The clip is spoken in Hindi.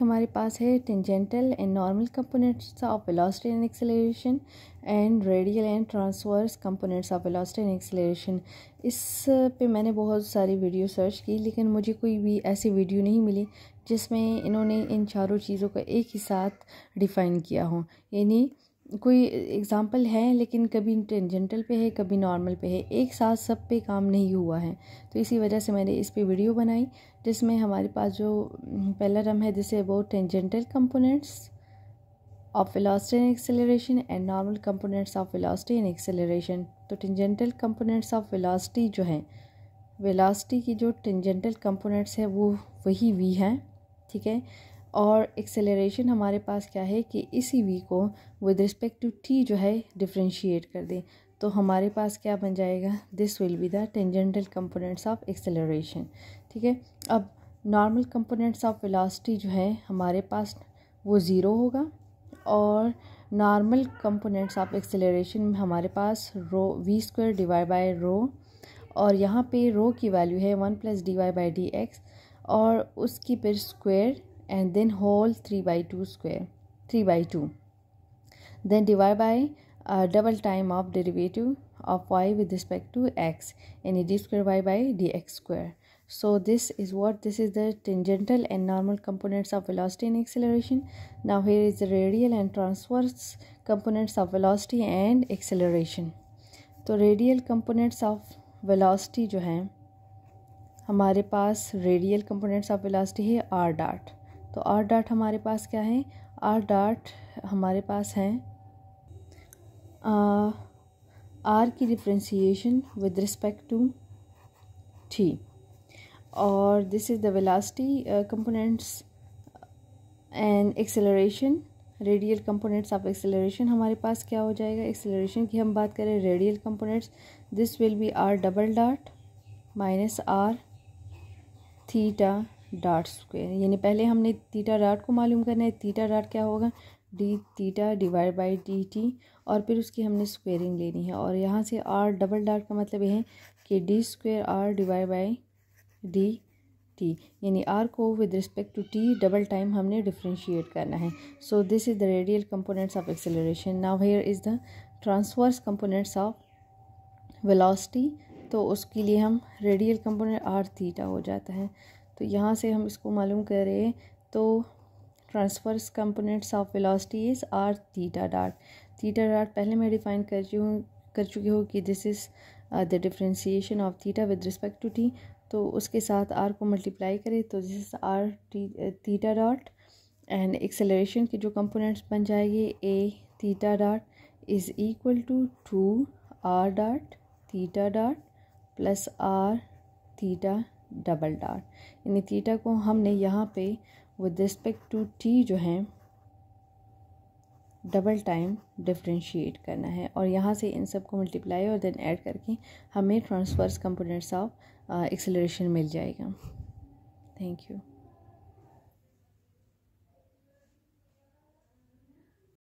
हमारे पास है tangential and normal components of velocity and acceleration and radial and transverse components of velocity and acceleration इस पे मैंने बहुत सारी वीडियो सर्च की लेकिन मुझे कोई भी ऐसी वीडियो नहीं मिली जिसमें इन्होंने इन चारों चीज़ों को एक ही साथ डिफ़ाइन किया हो यानी कोई एग्ज़ाम्पल है लेकिन कभी टेंजेंटल पे है कभी नॉर्मल पे है एक साथ सब पे काम नहीं हुआ है तो इसी वजह से मैंने इस पे वीडियो बनाई जिसमें हमारे पास जो पहला रम है जिसे वो tangential components of velocity and acceleration and normal components of velocity and acceleration तो टेंजेंटल कंपोनेंट्स ऑफ वेलोसिटी जो है वेलोसिटी की जो टेंजेंटल कंपोनेंट्स है वो वही वी हैं ठीक है और एक्सेलरेशन हमारे पास क्या है कि इसी वी को विद रिस्पेक्ट टू टी जो है डिफ्रेंशिएट कर दें तो हमारे पास क्या बन जाएगा this will be the tangential components of acceleration ठीक है अब नॉर्मल कंपोनेंट्स ऑफ वेलोसिटी जो है हमारे पास वो ज़ीरो होगा और नॉर्मल कंपोनेंट्स ऑफ एक्सेलरेशन में हमारे पास rho v square divide by rho और यहाँ पे रो की वैल्यू है one plus d y by d x और उसकी फिर square and then whole 3 by 2 square 3 by 2 then divide by uh, double time of derivative of y with respect to x and d square y by dx square so this is what this is the tangential and normal components of velocity and acceleration now here is the radial and transverse components of velocity and acceleration So radial components of velocity, जो हैं हमारे पास रेडियल कंपोनेंट्स ऑफ वेलोसिटी है आर तो आठ डाट हमारे पास क्या है आठ डाट हमारे पास हैं आर की differentiation with respect to t और this is the velocity components and acceleration radial components of acceleration हमारे पास क्या हो जाएगा एक्सेलरेशन की हम बात करें radial components this will be r double dot minus r theta dot square यानी पहले हमने थीटा डाट को मालूम करना है थीटा डाट क्या होगा d theta divide by d t और फिर उसकी हमने स्क्वेयरिंग लेनी है और यहाँ से आर डबल डाट का मतलब यह है कि d square r divide by d t यानी आर को with respect to t double time हमने डिफ्रेंशिएट करना है so this is the radial components of acceleration now here is the transverse components of velocity तो उसके लिए हम रेडियल कंपोनेंट आर थीटा हो जाता है तो यहाँ से हम इसको मालूम करें तो transverse components of is r theta dot theta dot पहले मैं डिफ़ाइन कर चुकी हूँ कर चुकी हूँ कि this is the differentiation of theta with respect to t तो उसके साथ आर को मल्टीप्लाई करें तो this is r t theta dot and acceleration के जो कंपोनेंट्स बन जाएंगे a theta dot is equal to two r dot theta dot plus r theta double dot यानी थीटा को हमने यहाँ पे विद रिस्पेक्ट टू टी जो है डबल टाइम डिफ्रेंशिएट करना है और यहाँ से इन सब को मल्टीप्लाई और देन ऐड करके हमें ट्रांसफर्स कंपोनेंट्स ऑफ एक्सेलरेशन मिल जाएगा थैंक यू